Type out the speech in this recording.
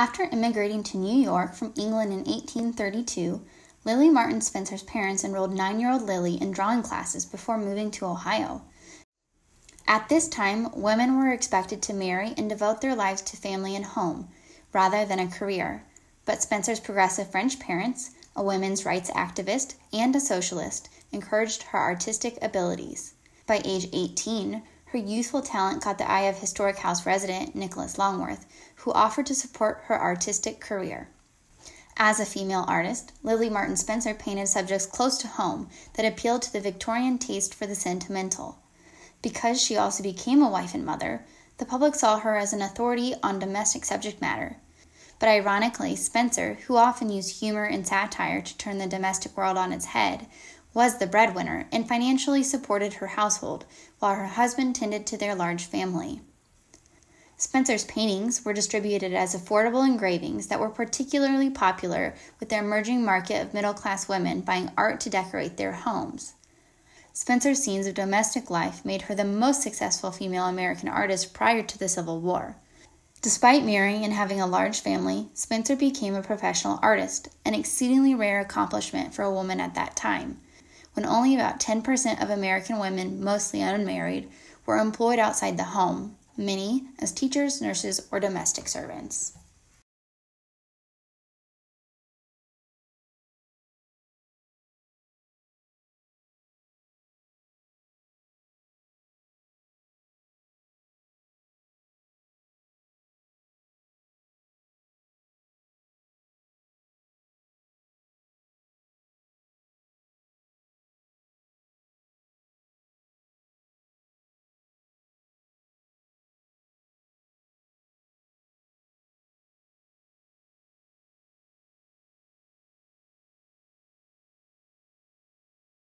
After immigrating to New York from England in 1832, Lily Martin Spencer's parents enrolled nine year old Lily in drawing classes before moving to Ohio. At this time, women were expected to marry and devote their lives to family and home, rather than a career. But Spencer's progressive French parents, a women's rights activist and a socialist, encouraged her artistic abilities. By age 18, her youthful talent caught the eye of Historic House resident Nicholas Longworth, who offered to support her artistic career. As a female artist, Lily Martin Spencer painted subjects close to home that appealed to the Victorian taste for the sentimental. Because she also became a wife and mother, the public saw her as an authority on domestic subject matter. But ironically, Spencer, who often used humor and satire to turn the domestic world on its head, was the breadwinner and financially supported her household, while her husband tended to their large family. Spencer's paintings were distributed as affordable engravings that were particularly popular with the emerging market of middle class women buying art to decorate their homes. Spencer's scenes of domestic life made her the most successful female American artist prior to the Civil War. Despite marrying and having a large family, Spencer became a professional artist, an exceedingly rare accomplishment for a woman at that time when only about 10% of American women, mostly unmarried, were employed outside the home, many as teachers, nurses, or domestic servants.